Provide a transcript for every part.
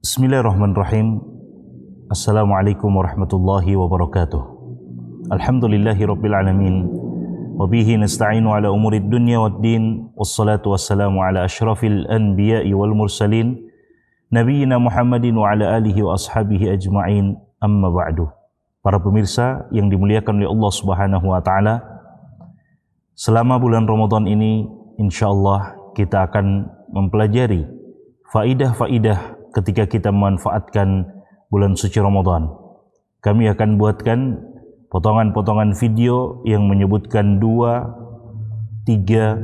Bismillahirrahmanirrahim. Assalamualaikum warahmatullahi wabarakatuh. Alhamdulillahi rabbil alamin. Wabihi nasta'inu ala umuri dunya din. Wassalatu wassalamu ala ashrafil anbiya'i wal mursalin. Nabiina Muhammadin wa ala alihi wa ashabihi ajma'in. Amma ba'du. Para pemirsa yang dimuliakan oleh Allah Subhanahu wa taala, selama bulan Ramadan ini insyaallah kita akan mempelajari faidah-faidah ketika kita memanfaatkan bulan suci Ramadan. Kami akan buatkan potongan-potongan video yang menyebutkan dua, tiga,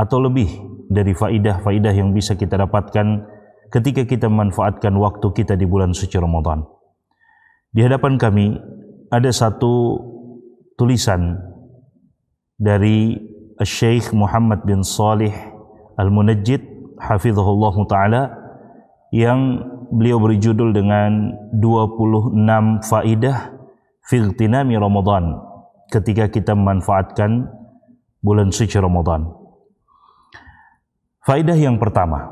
atau lebih dari faidah-faidah yang bisa kita dapatkan ketika kita memanfaatkan waktu kita di bulan suci Ramadan. Di hadapan kami ada satu tulisan dari Syekh Muhammad bin Salih Al-Munajjid hafizahullah taala yang beliau beri judul dengan 26 faidah filtinami Ramadan ketika kita memanfaatkan bulan suci Ramadan. Faidah yang pertama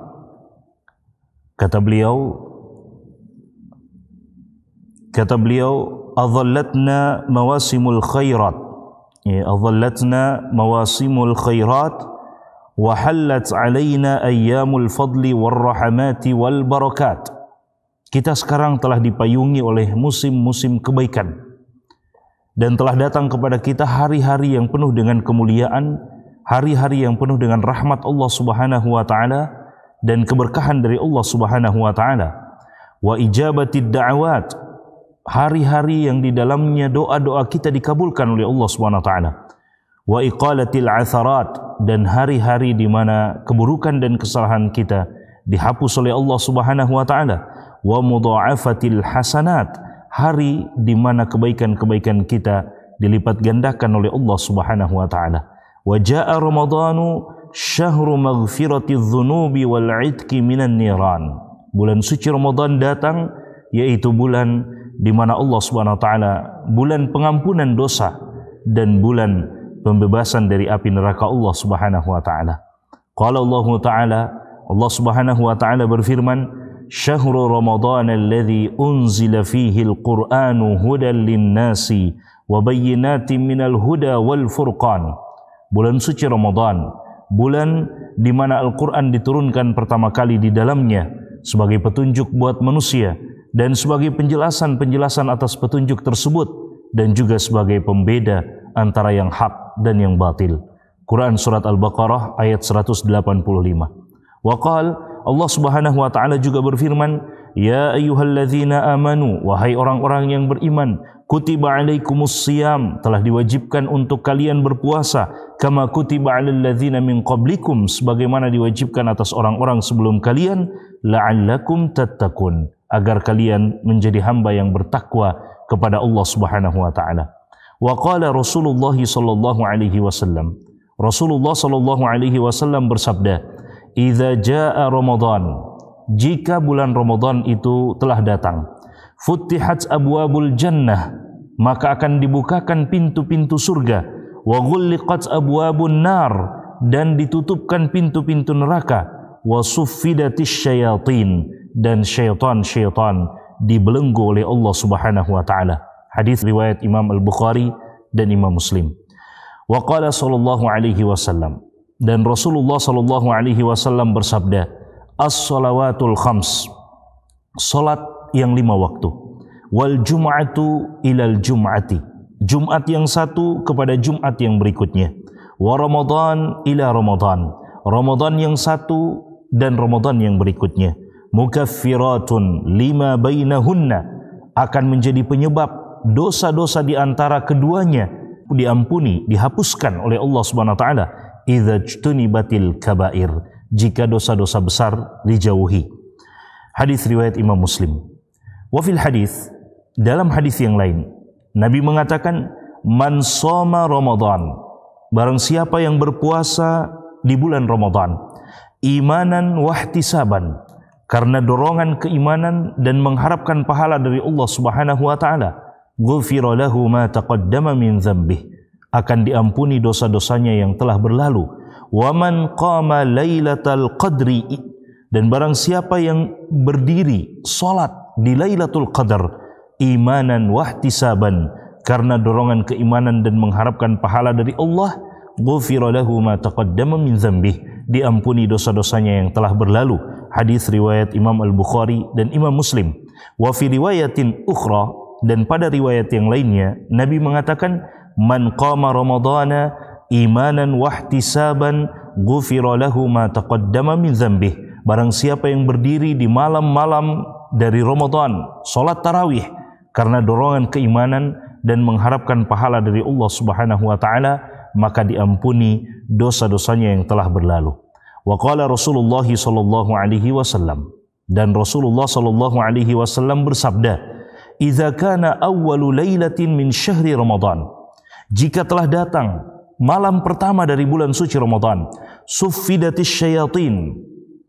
kata beliau kata beliau adhallatna mawasimul khairat ya adhallatna mawasimul khairat وحلت علينا أيام fadli والرحمات والبركات Kita sekarang telah dipayungi oleh musim-musim kebaikan dan telah datang kepada kita hari-hari yang penuh dengan kemuliaan, hari-hari yang penuh dengan rahmat Allah Subhanahu wa taala dan keberkahan dari Allah Subhanahu wa taala. Wa ijabatid da'awat, hari-hari yang di dalamnya doa-doa kita dikabulkan oleh Allah Subhanahu wa taala wa iqalatil atharat dan hari-hari di mana keburukan dan kesalahan kita dihapus oleh Allah Subhanahu wa taala wa mudha'afatil hasanat hari di mana kebaikan-kebaikan kita dilipat gandakan oleh Allah Subhanahu wa taala wa jaa ramadhanu syahru maghfirati dzunubi wal 'itqi minan niran bulan suci Ramadan datang yaitu bulan di mana Allah Subhanahu wa taala bulan pengampunan dosa dan bulan pembebasan dari api neraka Allah Subhanahu wa taala. Qala Allah taala, Allah Subhanahu wa taala berfirman, "Syahrul Ramadan alladzi unzila fihi al quran hudan lin-nasi wa bayyinatin minal huda wal furqan." Bulan suci Ramadan, bulan di mana Al-Qur'an diturunkan pertama kali di dalamnya sebagai petunjuk buat manusia dan sebagai penjelasan-penjelasan atas petunjuk tersebut dan juga sebagai pembeda antara yang hak dan yang batil. Quran surat Al-Baqarah ayat 185. Wa Allah Subhanahu wa taala juga berfirman, "Ya ayyuhalladzina amanu, wahai orang-orang yang beriman, kutiba alaikumus siyam, telah diwajibkan untuk kalian berpuasa, kama kutiba alal ladzina min qablikum, sebagaimana diwajibkan atas orang-orang sebelum kalian, la'allakum tattaqun." Agar kalian menjadi hamba yang bertakwa kepada Allah Subhanahu wa taala. Wa qala Rasulullah sallallahu alaihi wasallam. Rasulullah sallallahu alaihi wasallam bersabda, "Idza jaa Ramadan, jika bulan Ramadan itu telah datang, futihat abwabul jannah, maka akan dibukakan pintu-pintu surga, wa ghulliqat abwabun nar dan ditutupkan pintu-pintu neraka, wa suffidatis syayatin dan syaitan-syaitan dibelenggu oleh Allah Subhanahu wa taala. Hadis riwayat Imam Al-Bukhari dan Imam Muslim. Wa qala sallallahu alaihi wasallam dan Rasulullah sallallahu alaihi wasallam bersabda, as shalawatul khams." Salat yang lima waktu. Wal jum'atu ilal jum'ati. Jumat yang satu kepada Jumat yang berikutnya. Wa Ramadan ila Ramadan. Ramadan yang satu dan Ramadan yang berikutnya mukaffiratun lima bainahunna akan menjadi penyebab dosa-dosa di antara keduanya diampuni, dihapuskan oleh Allah Subhanahu wa taala idza jtunibatil kabair jika dosa-dosa besar dijauhi. Hadis riwayat Imam Muslim. Wa fil hadis dalam hadis yang lain Nabi mengatakan man soma Ramadan barang siapa yang berpuasa di bulan Ramadan imanan wahtisaban karena dorongan keimanan dan mengharapkan pahala dari Allah Subhanahu wa taala. Ghufira lahu ma taqaddama min dzambih. Akan diampuni dosa-dosanya yang telah berlalu. Wa man qama lailatal qadri dan barang siapa yang berdiri salat di Lailatul Qadar imanan wahtisaban karena dorongan keimanan dan mengharapkan pahala dari Allah, ghufira lahu ma taqaddama min dzambih. Diampuni dosa-dosanya yang telah berlalu hadis riwayat Imam Al-Bukhari dan Imam Muslim. Wa fi riwayatin ukhra dan pada riwayat yang lainnya Nabi mengatakan man qama ramadhana imanan wahtisaban ghufira lahu ma taqaddama min dzambih. Barang siapa yang berdiri di malam-malam dari Ramadan salat tarawih karena dorongan keimanan dan mengharapkan pahala dari Allah Subhanahu wa taala maka diampuni dosa-dosanya yang telah berlalu. Waqala Rasulullah sallallahu alaihi wasallam dan Rasulullah sallallahu alaihi wasallam bersabda, "Idza kana awwalu lailatin min syahri Ramadan." Jika telah datang malam pertama dari bulan suci Ramadan, suffidatis syayatin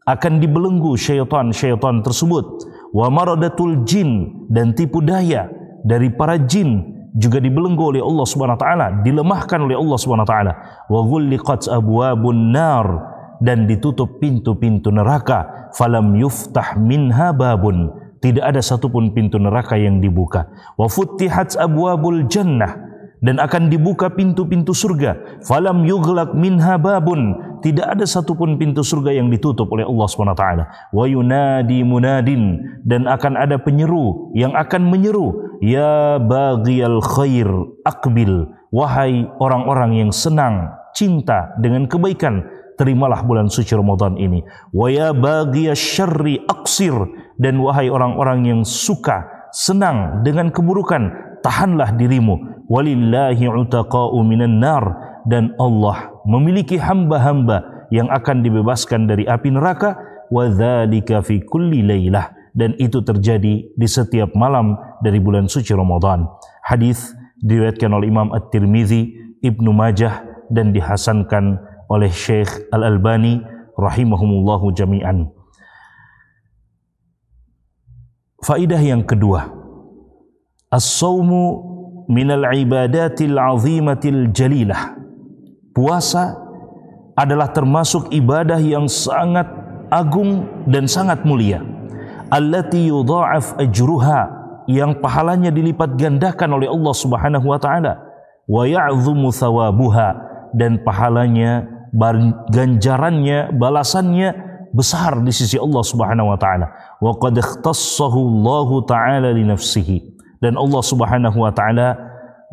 akan dibelenggu syaitan-syaitan tersebut wa maradatul jin dan tipu daya dari para jin juga dibelenggu oleh Allah Subhanahu wa taala, dilemahkan oleh Allah Subhanahu wa taala. Wa ghulliqat abwabun nar dan ditutup pintu-pintu neraka falam yuftah minha babun tidak ada satupun pintu neraka yang dibuka wa futtihat abwabul jannah dan akan dibuka pintu-pintu surga falam yughlaq minha babun tidak ada satupun pintu surga yang ditutup oleh Allah SWT wa yunadi munadin dan akan ada penyeru yang akan menyeru ya baghiyal khair akbil wahai orang-orang yang senang cinta dengan kebaikan terimalah bulan suci Ramadan ini. Wa ya baghiya syarri aqsir dan wahai orang-orang yang suka senang dengan keburukan, tahanlah dirimu. Walillahi utaqa'u minan nar dan Allah memiliki hamba-hamba yang akan dibebaskan dari api neraka wa dzalika fi kulli lailah dan itu terjadi di setiap malam dari bulan suci Ramadan. Hadis diriwayatkan oleh Imam At-Tirmizi, Ibnu Majah dan dihasankan oleh Syekh Al-Albani rahimahumullahu jami'an. Faidah yang kedua. As-sawmu minal ibadatil azimatil jalilah. Puasa adalah termasuk ibadah yang sangat agung dan sangat mulia. Allati yudha'af ajruha yang pahalanya dilipat gandakan oleh Allah Subhanahu wa taala wa ya'dhumu thawabuha dan pahalanya ganjarannya, balasannya besar di sisi Allah Subhanahu wa taala. Wa qad ikhtassahu Allah taala li nafsihi. Dan Allah Subhanahu wa taala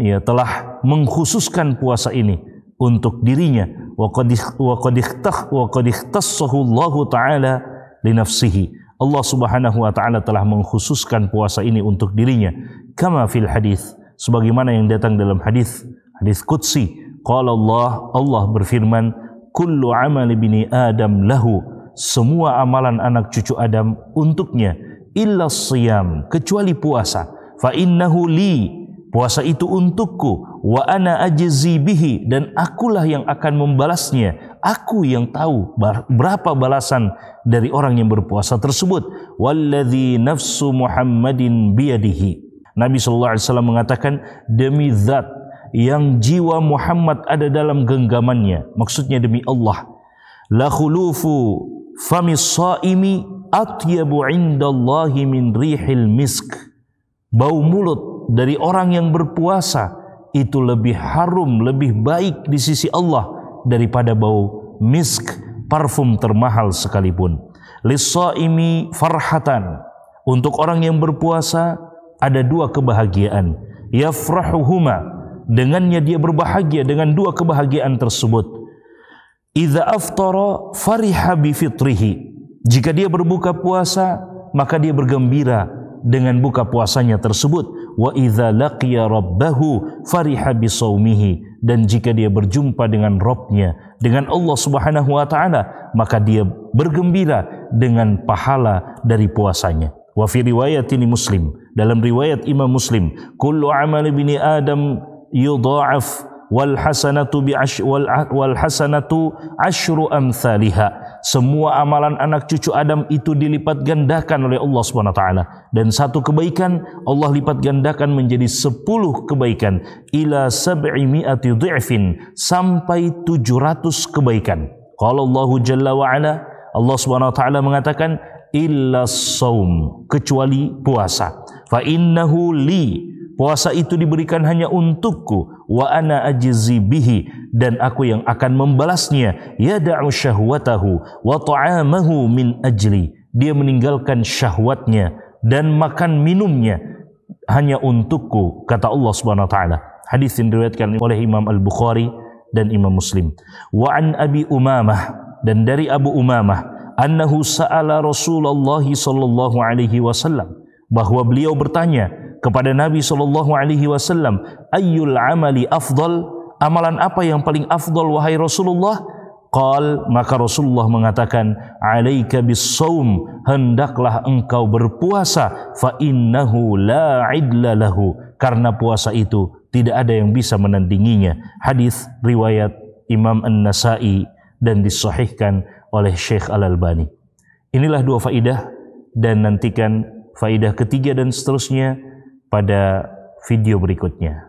ya telah mengkhususkan puasa ini untuk dirinya. Wa qad wa qad ikhtah wa qad ikhtassahu Allah taala li nafsihi. Allah Subhanahu wa taala telah mengkhususkan puasa ini untuk dirinya. Kama fil hadis sebagaimana yang datang dalam hadis hadis qudsi. Qala Allah Allah berfirman kullu amali bini Adam lahu semua amalan anak cucu Adam untuknya illa siyam kecuali puasa fa innahu li puasa itu untukku wa ana ajzi bihi dan akulah yang akan membalasnya aku yang tahu berapa balasan dari orang yang berpuasa tersebut walladzi nafsu muhammadin biyadihi Nabi sallallahu alaihi wasallam mengatakan demi zat yang jiwa Muhammad ada dalam genggamannya. Maksudnya demi Allah. La khulufu fami saimi atyabu indallahi min rihil misk. Bau mulut dari orang yang berpuasa itu lebih harum, lebih baik di sisi Allah daripada bau misk, parfum termahal sekalipun. lisaimi farhatan. Untuk orang yang berpuasa ada dua kebahagiaan. Yafrahuhuma dengannya dia berbahagia dengan dua kebahagiaan tersebut idza aftara fariha bi fitrihi jika dia berbuka puasa maka dia bergembira dengan buka puasanya tersebut wa idza laqiya rabbahu fariha bi saumihi dan jika dia berjumpa dengan robnya dengan Allah Subhanahu wa taala maka dia bergembira dengan pahala dari puasanya wa fi riwayat ini Muslim dalam riwayat Imam Muslim kullu amal bini Adam yudha'af wal hasanatu bi ash, wal, wal hasanatu ashru amsalha semua amalan anak cucu Adam itu dilipat gandakan oleh Allah Subhanahu wa taala dan satu kebaikan Allah lipat gandakan menjadi sepuluh kebaikan ila sab'i mi'ati dhi'fin sampai tujuh ratus kebaikan qala Allah jalla wa ala Allah Subhanahu wa taala mengatakan illa saum kecuali puasa fa innahu li Puasa itu diberikan hanya untukku wa ana ajizi bihi dan aku yang akan membalasnya yada'u syahwatahu wa ta'amahu min ajli. Dia meninggalkan syahwatnya dan makan minumnya hanya untukku kata Allah Subhanahu wa taala. Hadis yang diriwayatkan oleh Imam Al-Bukhari dan Imam Muslim. Wa an Abi Umamah dan dari Abu Umamah annahu sa'ala Rasulullah sallallahu alaihi wasallam bahwa beliau bertanya kepada Nabi Shallallahu Alaihi Wasallam, ayul amali afdal amalan apa yang paling afdal wahai Rasulullah? Qal maka Rasulullah mengatakan alaika bisawm hendaklah engkau berpuasa fa innahu la idla lahu karena puasa itu tidak ada yang bisa menandinginya hadis riwayat Imam An-Nasa'i dan disahihkan oleh Syekh Al-Albani inilah dua faidah dan nantikan faidah ketiga dan seterusnya pada video berikutnya.